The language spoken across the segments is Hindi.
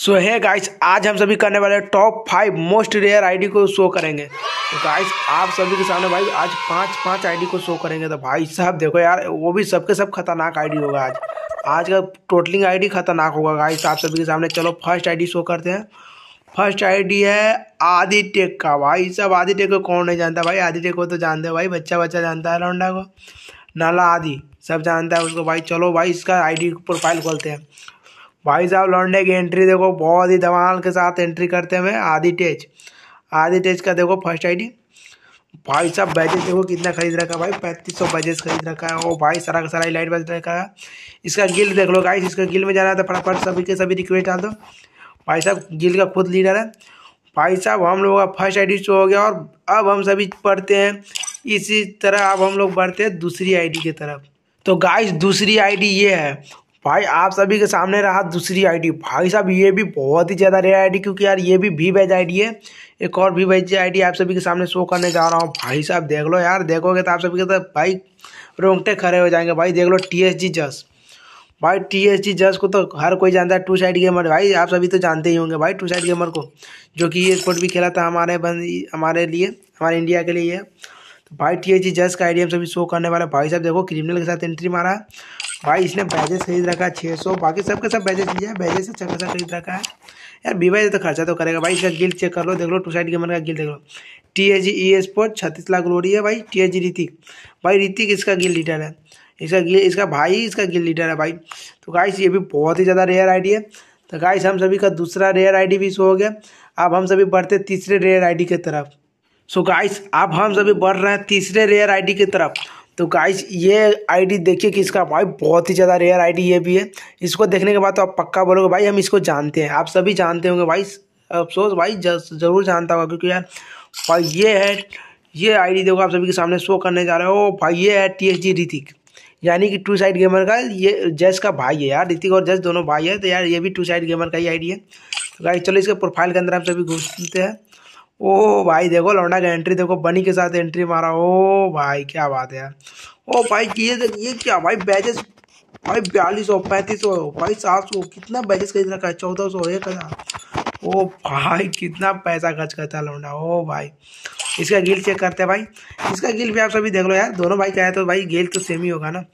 सो है गाइस आज हम सभी करने वाले top five most rare ID को शो करेंगे तो गाइस आप सभी के सामने भाई आज पांच पांच आईडी को शो करेंगे तो भाई साहब देखो यार वो भी सबके सब खतरनाक आईडी होगा आज आज का टोटलिंग आईडी खतरनाक होगा गाइस आप सभी के सामने चलो फर्स्ट आईडी शो करते हैं फर्स्ट आईडी है टेक का भाई साहब टेक को कौन नहीं जानता भाई आदित्य को तो जानते हो भाई बच्चा बच्चा जानता है लौंडा को नाला आदि सब जानता है उसको भाई चलो भाई इसका आईडी प्रोफाइल खोलते हैं भाई साहब लौंडे की एंट्री देखो बहुत ही धमाल के साथ एंट्री करते हुए आदि टेच आदि टेच का देखो फर्स्ट आईडी भाई साहब बैजेस देखो कितना खरीद रखा है भाई पैंतीस सौ बैजेस खरीद रखा है वो भाई सारा का सारा लाइट बज रखा है इसका गिल देख लो गाइस इसका गिल में जाना था फटाफट सभी के सभी रिक्वेस्ट डाल दो भाई साहब गिल का खुद लीडर है भाई साहब हम लोगों का फर्स्ट आईडी शो हो गया और अब हम सभी पढ़ते हैं इसी तरह अब हम लोग बढ़ते हैं दूसरी आईडी की तरफ तो गाइस दूसरी आईडी ये है भाई आप सभी के सामने रहा दूसरी आईडी भाई साहब ये भी बहुत ही ज़्यादा रेयर आईडी क्योंकि यार ये भी वी वेज आई है एक और भी वेज आई आप सभी के सामने शो करने जा रहा हूँ भाई साहब देख लो यार देखोगे तो आप सभी के तो भाई रोंगटे खड़े हो जाएंगे भाई देख लो टी एस जी जस भाई टी एस जी जस को तो हर कोई जानता है टू साइड गेमर भाई आप सभी तो जानते ही होंगे भाई टू साइड गेमर को जो कि ये स्पोर्ट भी खेला था हमारे बंद हमारे लिए हमारे इंडिया के लिए भाई टी एच जस का आई सभी शो करने वाला भाई साहब देखो क्रिमिनल के साथ एंट्री मारा भाई इसने बैजेस खरीद रखा है छः सौ बाकी सबके सब बैजेस लीजिए बैजेस अच्छा खासा खरीद रखा है यार बीवाई तो खर्चा तो करेगा भाई इसका गिल चेक कर लो देख लो टू साइड गेमर का गिल देख लो टी एच ई स्पोर्ट छत्तीस लाख लोडी है भाई टी एच ऋतिक भाई ऋतिक इसका गिल लीडर है इसका गिल इसका भाई इसका गिल लीडर है भाई तो गाइस ये भी बहुत ही ज़्यादा रेयर आईडी है तो गाइस हम सभी का दूसरा रेयर आईडी भी शो हो गया अब हम सभी बढ़ते तीसरे रेयर आईडी की तरफ सो गाइस अब हम सभी बढ़ रहे हैं तीसरे रेयर आईडी की तरफ तो गाइस ये आईडी देखिए कि इसका भाई बहुत ही ज़्यादा रेयर आईडी ये भी है इसको देखने के बाद तो आप पक्का बोलोगे भाई हम इसको जानते हैं आप सभी जानते होंगे भाई अफसोस भाई ज़रूर जानता होगा क्योंकि यार भाई ये है ये आईडी देखो आप सभी के सामने शो करने जा रहे हो भाई ये है टी एच जी ऋतिक यानी कि टू साइड गेमर का ये जैस का भाई है यार ऋतिक और जैस दोनों भाई है तो यार ये भी टू साइड गेमर का ही आईडी है तो गाइस चलो इसके प्रोफाइल के अंदर हम सभी घूमते हैं ओ भाई देखो लौंडा का एंट्री देखो बनी के साथ एंट्री मारा ओ भाई क्या बात है यार ओ भाई ये ये क्या भाई बैजेस भाई बयालीस सौ पैंतीस सौ भाई सात सौ कितना बैजेस खरीद रखा है चौदह सौ एक हज़ार ओ भाई कितना पैसा खर्च करता है लौंडा ओ भाई इसका गिल चेक करते हैं भाई इसका गिल भी आप सभी देख लो यार दोनों भाई का तो भाई गिल तो सेम ही होगा ना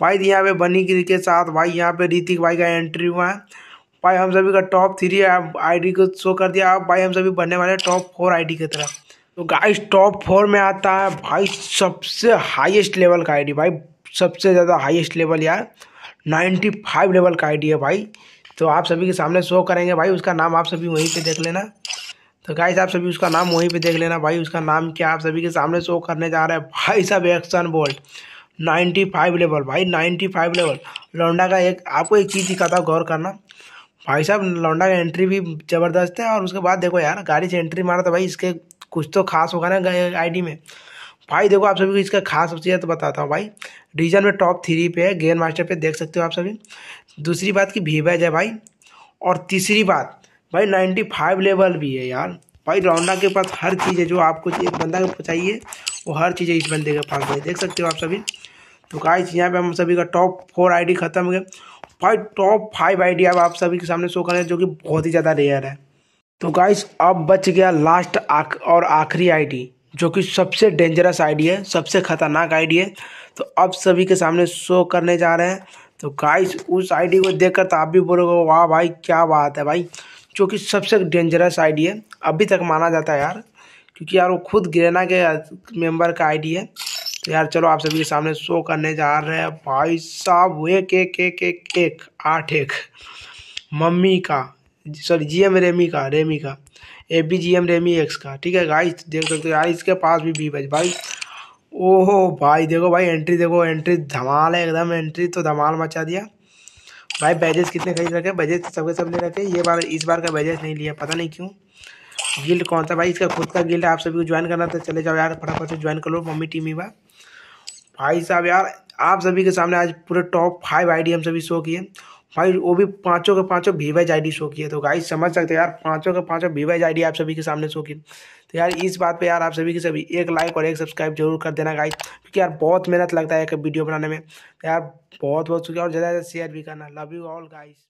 भाई यहाँ पे बनी के साथ भाई यहाँ पे ऋतिक भाई का एंट्री हुआ है भाई हम सभी का टॉप थ्री आईडी को शो कर दिया अब भाई हम सभी बनने वाले टॉप फोर आईडी की तरह तो गाइस टॉप फोर में आता है भाई सबसे हाईएस्ट लेवल का आईडी भाई सबसे ज़्यादा हाईएस्ट लेवल यार फाइव लेवल का आईडी है भाई तो आप सभी के सामने शो करेंगे भाई उसका नाम आप सभी वहीं पर देख लेना तो गाइस आप सभी उसका नाम वहीं पर देख लेना भाई उसका नाम क्या आप सभी के सामने शो करने जा रहे हैं भाई साहब एक्शन बोल्ट 95 लेवल भाई 95 लेवल लौंडा का एक आपको एक चीज़ दिखाता गौर करना भाई साहब लौंडा का एंट्री भी ज़बरदस्त है और उसके बाद देखो यार गाड़ी से एंट्री मारा तो भाई इसके कुछ तो खास होगा ना आईडी में भाई देखो आप सभी को इसका खास सबसे तो बताता हूँ भाई रीजन में टॉप थ्री पे है गेयर मास्टर पे देख सकते हो आप सभी दूसरी बात भी भीवेज है भाई और तीसरी बात भाई नाइन्टी फाइव लेवल भी है यार भाई लौंडा के पास हर चीज़ है जो आपको एक बंदा को चाहिए वो हर चीज़ इस बंदे के पास है देख सकते हो आप सभी तो गाइस यहाँ पे हम सभी का टॉप फोर आईडी खत्म हो गया फाइव टॉप फाइव आइडिया आप सभी के सामने शो करें जो कि बहुत ही ज़्यादा रेयर है तो गाइस अब बच गया लास्ट आख, और आखिरी आईडी जो कि सबसे डेंजरस आईडी है सबसे खतरनाक आईडी है तो अब सभी के सामने शो करने जा रहे हैं तो गाइस उस आईडी को देखकर तो आप भी बोलोगे वाह भाई क्या बात है भाई जो कि सबसे डेंजरस आईडी है अभी तक माना जाता है यार क्योंकि यार वो खुद ग्रेना के मेंबर का आईडी है तो यार चलो आप सभी के सामने शो करने जा रहे हैं भाई साहब एक के एक एक एक आठ एक मम्मी का सॉरी जी एम रेमी का रेमी का ए बी जी एम रेमी एक्स का ठीक है गाइस देख सकते हो यार इसके पास भी बी बच भाई ओहो भाई देखो भाई एंट्री देखो एंट्री धमाल है एकदम एंट्री तो धमाल मचा दिया भाई बैजेस कितने खरीद रखे बैजेस तो सबके सब ले रखे ये बार इस बार का बैजेस नहीं लिया पता नहीं क्यों गिल्ड कौन सा भाई इसका खुद का गिल्ड आप सभी को ज्वाइन करना था तो चले जाओ यार फटाफट से ज्वाइन कर लो मम्मी टीम ही भाई साहब यार आप सभी के सामने आज पूरे टॉप फाइव आई हम सभी शो किए भाई वो भी पाँचों के पाँचों वीवाइज आई शो किए तो गाइस समझ सकते हैं यार पाँचों के पाँचों वीवाइज आई आप सभी के सामने शो किए तो यार इस बात पे यार आप सभी के सभी एक लाइक और एक सब्सक्राइब जरूर कर देना गाइस क्योंकि यार बहुत मेहनत लगता है एक वीडियो बनाने में तो यार बहुत बहुत शुक्रिया और ज़्यादा ज़्यादा शेयर भी करना लव यू ऑल गाइस